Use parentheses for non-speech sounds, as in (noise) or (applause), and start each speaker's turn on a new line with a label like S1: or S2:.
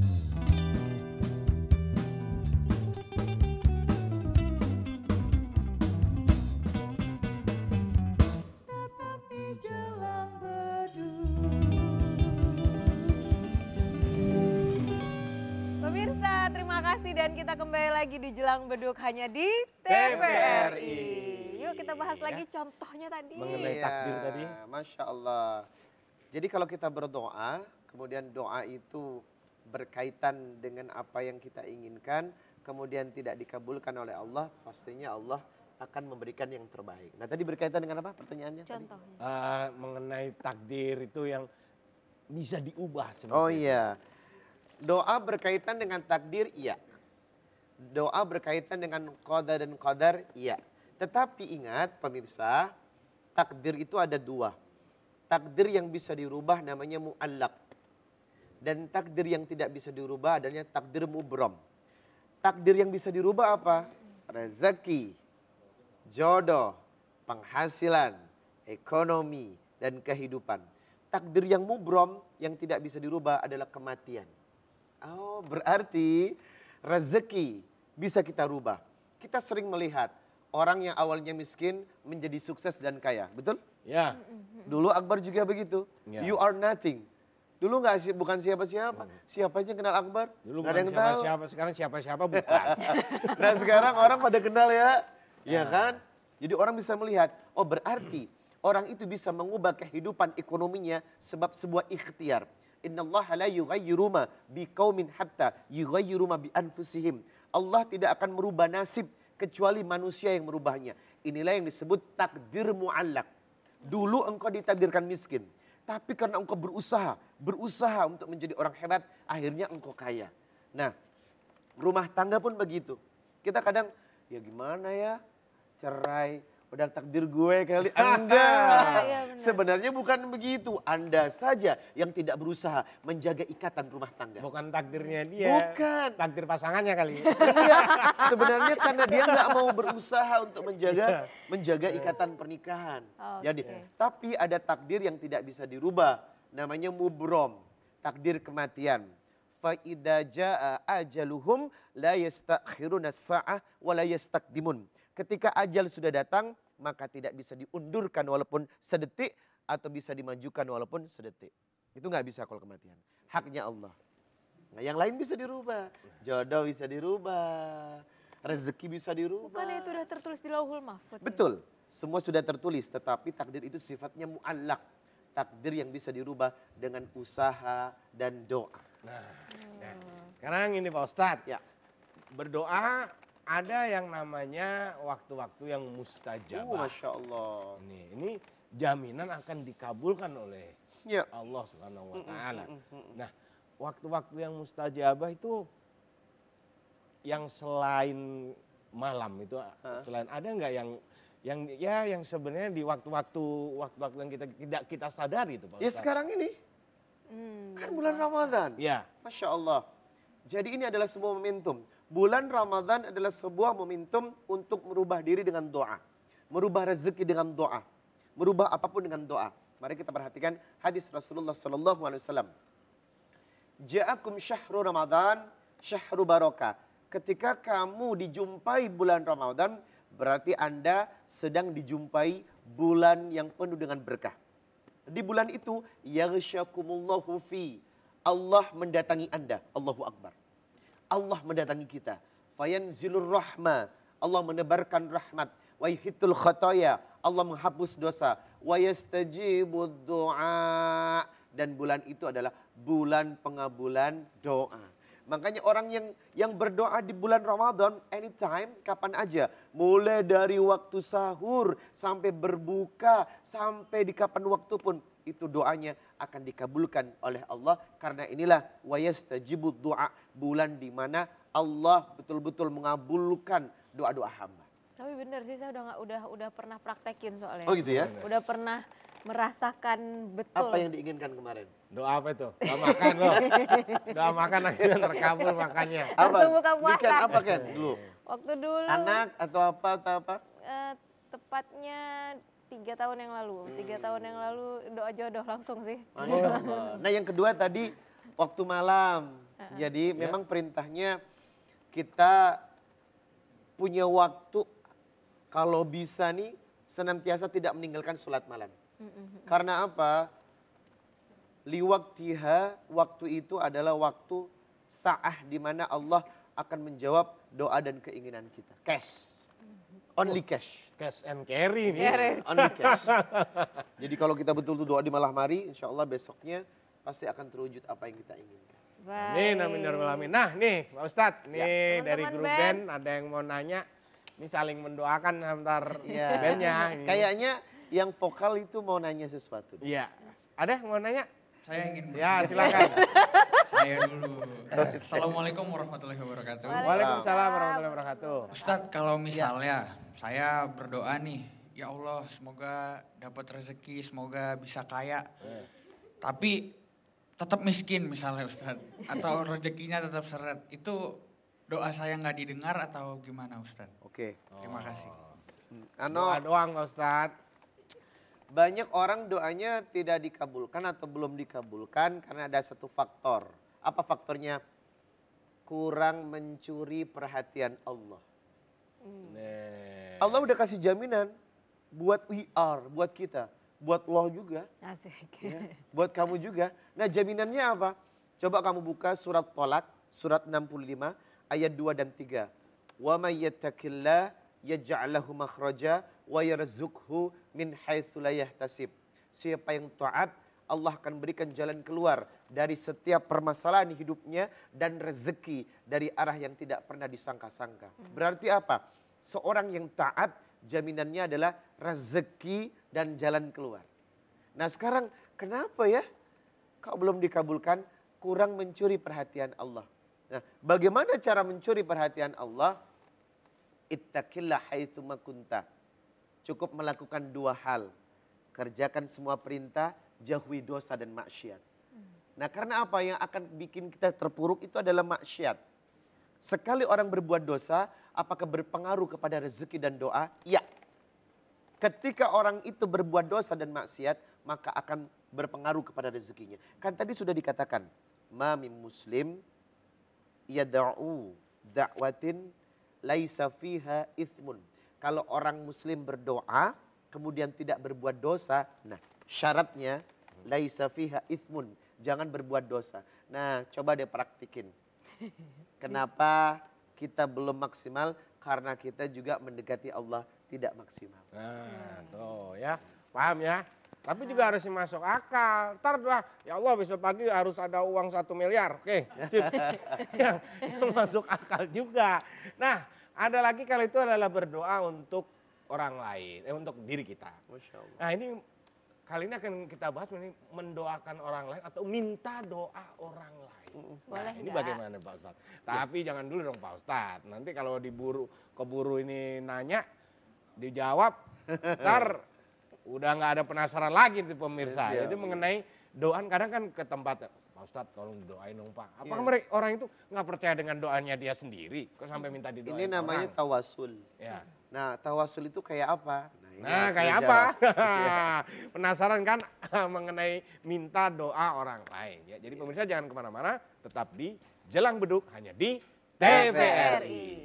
S1: Pemirsa, terima kasih dan kita kembali lagi di Jelang Beduk hanya di TVRI. Yuk kita bahas ya. lagi contohnya tadi. Mengenai ya, takdir tadi.
S2: Masya Allah. Jadi kalau kita berdoa, kemudian doa itu berkaitan dengan apa yang kita inginkan kemudian tidak dikabulkan oleh Allah pastinya Allah akan memberikan yang terbaik. Nah tadi berkaitan dengan apa pertanyaannya? Contohnya. Uh, mengenai takdir itu yang bisa diubah. Sebenarnya. Oh iya. Doa berkaitan dengan takdir iya. Doa berkaitan dengan qada dan qadar iya. Tetapi ingat pemirsa takdir itu ada dua. Takdir yang bisa dirubah namanya mu'allak dan takdir yang tidak bisa dirubah adanya takdir mubrom. Takdir yang bisa dirubah apa? Rezeki, jodoh, penghasilan, ekonomi, dan kehidupan. Takdir yang mubrom yang tidak bisa dirubah adalah kematian. Oh, berarti rezeki bisa kita rubah. Kita sering melihat orang yang awalnya miskin menjadi sukses dan kaya, betul? Ya. Dulu Akbar juga begitu. Ya. You are nothing, Dulu nggak sih, bukan siapa-siapa. Siapa aja kenal Akbar? Dulu gak ada yang siapa, tahu. Siapa
S1: sekarang siapa-siapa bukan.
S2: (laughs) nah sekarang orang pada kenal ya, iya ya kan? Jadi orang bisa melihat, oh berarti orang itu bisa mengubah kehidupan ekonominya sebab sebuah ikhtiar. Inna Allah la yughayyiru ma biqaumin hatta yughayyiru ma bi anfusihim. Allah tidak akan merubah nasib kecuali manusia yang merubahnya. Inilah yang disebut takdir mu'allak. Dulu engkau ditakdirkan miskin. Tapi karena engkau berusaha, berusaha untuk menjadi orang hebat, akhirnya engkau kaya. Nah, rumah tangga pun begitu. Kita kadang, ya gimana ya, cerai, udah takdir gue kali. Anda (laughs) iya, Sebenarnya bukan begitu. Anda saja yang tidak berusaha menjaga ikatan rumah tangga. Bukan takdirnya dia.
S1: Bukan. Takdir pasangannya kali.
S2: (laughs) Iya. Sebenarnya karena dia nggak mau berusaha untuk menjaga iya. menjaga ikatan pernikahan. Oh, Jadi, tapi ada takdir yang tidak bisa dirubah. Namanya mubrom, takdir kematian. Fa'idza jaa ajaluhum la yastakhiruna sa'ah wa la yastakdimun. Ketika ajal sudah datang, maka tidak bisa diundurkan walaupun sedetik atau bisa dimajukan walaupun sedetik. Itu nggak bisa kalau kematian. Haknya Allah. Nah, yang lain bisa dirubah. Jodoh bisa dirubah. Rezeki bisa dirubah. Bukannya itu sudah tertulis di lauhul mahfud. Betul. Semua sudah tertulis, tetapi takdir itu sifatnya mu'allak. Takdir yang bisa dirubah dengan usaha dan doa.
S1: Nah, hmm. nah.
S2: sekarang ini Pak Ustadz. Ya. Berdoa ada yang namanya
S1: waktu-waktu yang mustajab. Uh, oh, Masya Allah. Ini, ini jaminan akan dikabulkan oleh ya. Allah Subhanahu Wa Taala. nah, waktu-waktu yang mustajabah itu yang selain malam itu huh? selain ada nggak yang yang ya yang sebenarnya di waktu-waktu waktu-waktu yang kita tidak kita sadari itu Pak.
S2: Ya sekarang ini. Hmm, kan bulan Ramadan. Ya. Masya Allah. Jadi ini adalah sebuah momentum bulan Ramadan adalah sebuah momentum untuk merubah diri dengan doa. Merubah rezeki dengan doa. Merubah apapun dengan doa. Mari kita perhatikan hadis Rasulullah SAW. Ja'akum syahrul Ramadan, syahrul barokah. Ketika kamu dijumpai bulan Ramadan, berarti Anda sedang dijumpai bulan yang penuh dengan berkah. Di bulan itu, yaghsyakumullahu fi. Allah mendatangi Anda. Allahu Akbar. Allah mendatangi kita. Fayanzilur rahma. Allah menebarkan rahmat. Wa yuhitul khotoya. Allah menghapus dosa. Wa yastajibud du'a. Dan bulan itu adalah bulan pengabulan doa. Makanya orang yang yang berdoa di bulan Ramadan anytime kapan aja, mulai dari waktu sahur sampai berbuka sampai di kapan waktu pun itu doanya akan dikabulkan oleh Allah karena inilah wayastajibud doa bulan di mana Allah betul-betul mengabulkan doa-doa hamba.
S1: Tapi benar sih saya udah gak, udah udah pernah praktekin soalnya. Oh gitu ya. Udah pernah merasakan betul. Apa yang diinginkan kemarin? Doa apa itu? Doa makan loh. Doa makan
S2: akhirnya terkabul makannya. Apa? Langsung buka puasa. Bukan apa kan dulu?
S1: Waktu dulu. Anak
S2: atau apa atau apa?
S1: Uh, tepatnya tiga tahun yang lalu hmm. tiga tahun yang lalu doa jodoh langsung sih
S2: nah yang kedua tadi waktu malam jadi yeah. memang perintahnya kita punya waktu kalau bisa nih senantiasa tidak meninggalkan sholat malam karena apa liwaktiha waktu itu adalah waktu saah di mana Allah akan menjawab doa dan keinginan kita. Cash. Only oh, cash. Cash and carry nih. (laughs) Only cash. (laughs) Jadi kalau kita betul-betul doa di malam hari, insya Allah besoknya pasti akan terwujud apa yang kita inginkan.
S1: Nih, namanya amin, amin. Ya
S2: nah nih Pak Ustadz, ya. nih Teman -teman dari grup band. ada yang mau nanya. Ini saling mendoakan antar ya. bandnya. Kayaknya yang vokal itu mau nanya sesuatu. Iya. Ada yang mau nanya? Saya ingin Ya, silakan. (laughs) saya dulu.
S1: Assalamualaikum warahmatullahi wabarakatuh. Waalaikumsalam warahmatullahi wabarakatuh. Ustadz, kalau iya. misalnya ya. saya berdoa nih, ya Allah semoga dapat rezeki, semoga bisa kaya. Ya. Tapi tetap miskin misalnya Ustadz. Atau (laughs) rezekinya tetap seret. Itu doa saya nggak didengar atau gimana Ustadz?
S2: Oke. Terima kasih. Oh. Ano? Doa doang Ustadz. Banyak orang doanya tidak dikabulkan atau belum dikabulkan karena ada satu faktor. Apa faktornya? Kurang mencuri perhatian Allah. Hmm. Allah udah kasih jaminan buat we are buat kita, buat Allah juga. Asik. Ya, buat kamu juga. Nah jaminannya apa? Coba kamu buka surat tolak, surat 65, ayat 2 dan 3. وَمَنْ يَتَّكِ اللَّهِ يَجْعَلَهُ wa yarzuqhu min haitsu la Siapa yang taat, Allah akan berikan jalan keluar dari setiap permasalahan hidupnya dan rezeki dari arah yang tidak pernah disangka-sangka. Berarti apa? Seorang yang taat jaminannya adalah rezeki dan jalan keluar. Nah sekarang kenapa ya kau belum dikabulkan kurang mencuri perhatian Allah. Nah bagaimana cara mencuri perhatian Allah? Ittaqillah haitsu makunta cukup melakukan dua hal. Kerjakan semua perintah, jauhi dosa dan maksiat. Nah karena apa yang akan bikin kita terpuruk itu adalah maksiat. Sekali orang berbuat dosa, apakah berpengaruh kepada rezeki dan doa? Ya. Ketika orang itu berbuat dosa dan maksiat, maka akan berpengaruh kepada rezekinya. Kan tadi sudah dikatakan, mami muslim da'u da'watin laisa fiha ithmun kalau orang muslim berdoa kemudian tidak berbuat dosa, nah syaratnya laisa fiha ithmun, jangan berbuat dosa. Nah, coba deh praktikin. Kenapa kita belum maksimal? Karena kita juga mendekati Allah tidak maksimal. Nah, tuh ya. Paham ya? Tapi juga
S1: harus masuk akal. Ntar lah, ya Allah besok pagi harus ada uang satu miliar. Oke, okay, yang, yang masuk akal juga. Nah, ada lagi kalau itu adalah berdoa untuk orang lain, eh untuk diri kita. Nah ini kali ini akan kita bahas ini mendoakan orang lain atau minta doa orang lain. Nah, Boleh ini enggak? bagaimana Pak Ustadz? Tapi ya. jangan dulu dong Pak Ustadz. Nanti kalau diburu keburu ini nanya dijawab (laughs) ntar udah nggak ada penasaran lagi tuh pemirsa. Ya, Itu iya. mengenai doan kadang kan ke tempat Pak Ustadz tolong doain dong Pak. Apakah iya. yeah. mereka orang itu nggak percaya dengan doanya dia sendiri? Kok sampai minta didoain Ini namanya orang? tawasul. Ya.
S2: Nah tawasul itu kayak apa?
S1: Nah, nah kayak apa?
S2: (laughs) Penasaran kan
S1: (laughs) mengenai minta doa orang lain. Ya, jadi iya. pemirsa jangan kemana-mana, tetap di Jelang Beduk hanya di TVRI. TVRI.